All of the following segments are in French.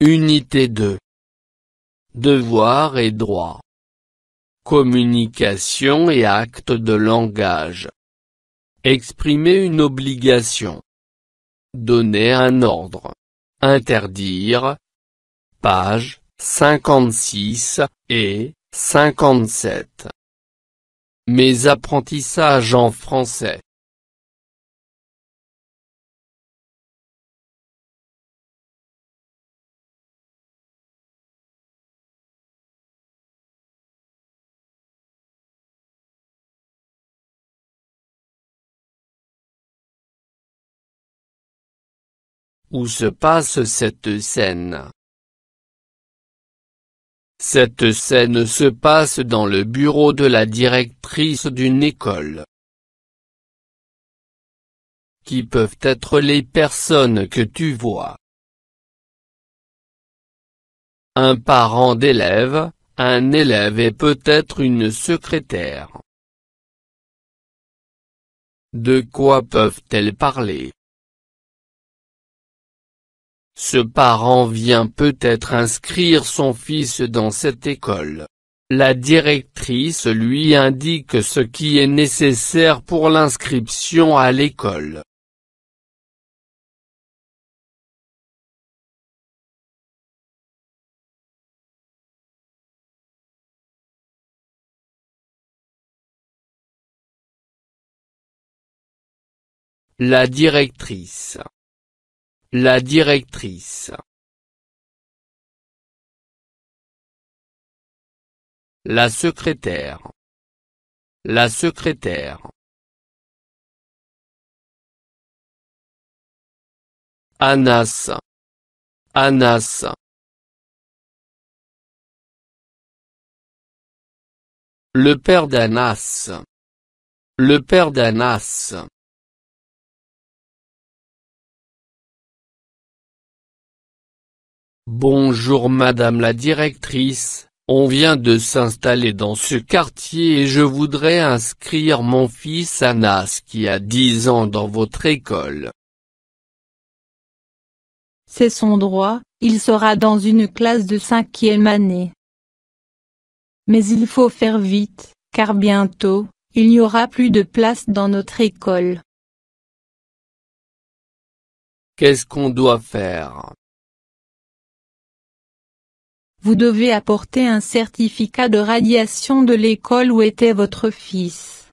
Unité 2 Devoir et droit Communication et acte de langage Exprimer une obligation. Donner un ordre. Interdire. Page 56 et 57. Mes apprentissages en français. où se passe cette scène. Cette scène se passe dans le bureau de la directrice d'une école. Qui peuvent être les personnes que tu vois Un parent d'élève, un élève et peut-être une secrétaire. De quoi peuvent-elles parler ce parent vient peut-être inscrire son fils dans cette école. La directrice lui indique ce qui est nécessaire pour l'inscription à l'école. La directrice la directrice. La secrétaire. La secrétaire. Anas. Anas. Le père d'Anas. Le père d'Anas. Bonjour madame la directrice, on vient de s'installer dans ce quartier et je voudrais inscrire mon fils Anas qui a 10 ans dans votre école. C'est son droit, il sera dans une classe de cinquième année. Mais il faut faire vite, car bientôt, il n'y aura plus de place dans notre école. Qu'est-ce qu'on doit faire vous devez apporter un certificat de radiation de l'école où était votre fils.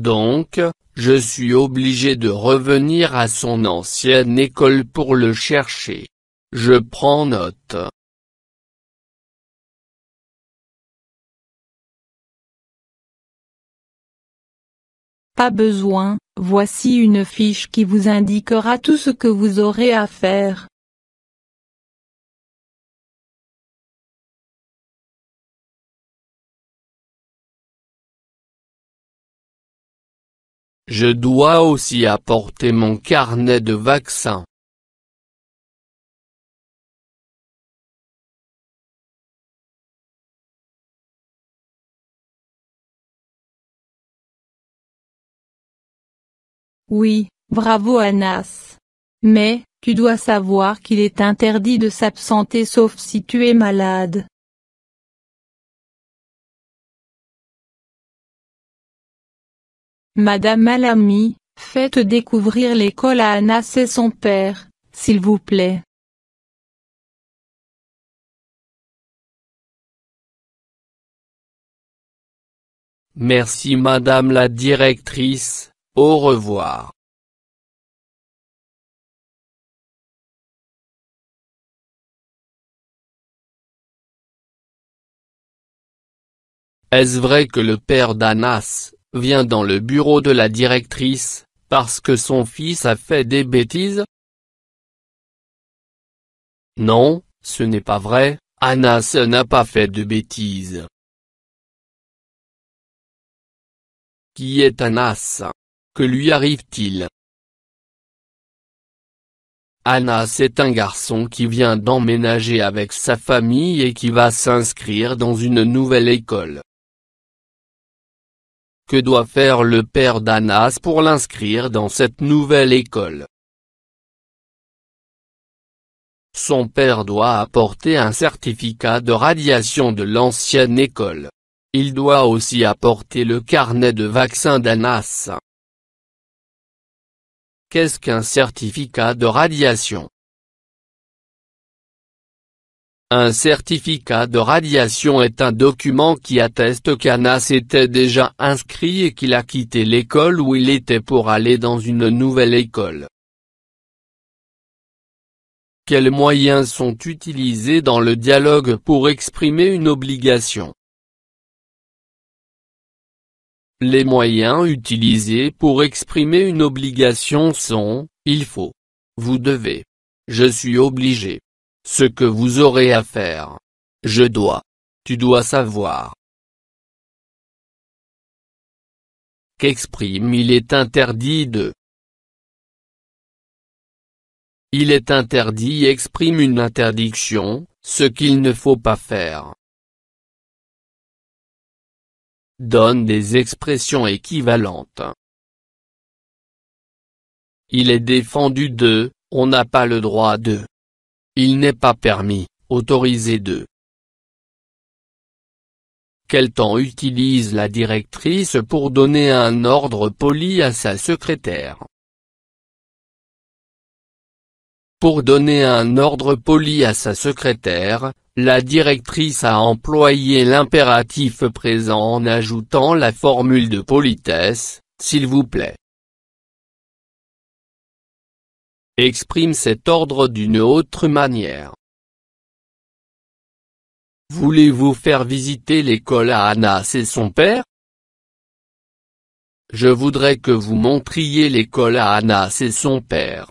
Donc, je suis obligé de revenir à son ancienne école pour le chercher. Je prends note. pas besoin, voici une fiche qui vous indiquera tout ce que vous aurez à faire. Je dois aussi apporter mon carnet de vaccins. Oui, bravo Anas. Mais, tu dois savoir qu'il est interdit de s'absenter sauf si tu es malade. Madame Alami, faites découvrir l'école à Anas et son père, s'il vous plaît. Merci Madame la Directrice. Au revoir. Est-ce vrai que le père d'Anas, vient dans le bureau de la directrice, parce que son fils a fait des bêtises Non, ce n'est pas vrai, Anas n'a pas fait de bêtises. Qui est Anas que lui arrive-t-il Anas est un garçon qui vient d'emménager avec sa famille et qui va s'inscrire dans une nouvelle école. Que doit faire le père d'Anas pour l'inscrire dans cette nouvelle école Son père doit apporter un certificat de radiation de l'ancienne école. Il doit aussi apporter le carnet de vaccin d'Anas. Qu'est-ce qu'un certificat de radiation Un certificat de radiation est un document qui atteste qu'Anas était déjà inscrit et qu'il a quitté l'école où il était pour aller dans une nouvelle école. Quels moyens sont utilisés dans le dialogue pour exprimer une obligation les moyens utilisés pour exprimer une obligation sont, il faut. Vous devez. Je suis obligé. Ce que vous aurez à faire. Je dois. Tu dois savoir. Qu'exprime il est interdit de. Il est interdit exprime une interdiction, ce qu'il ne faut pas faire donne des expressions équivalentes. Il est défendu de, on n'a pas le droit de. Il n'est pas permis, autorisé de. Quel temps utilise la directrice pour donner un ordre poli à sa secrétaire Pour donner un ordre poli à sa secrétaire, la directrice a employé l'impératif présent en ajoutant la formule de politesse, s'il vous plaît. Exprime cet ordre d'une autre manière. Voulez-vous faire visiter l'école à Anas et son père Je voudrais que vous montriez l'école à Anas et son père.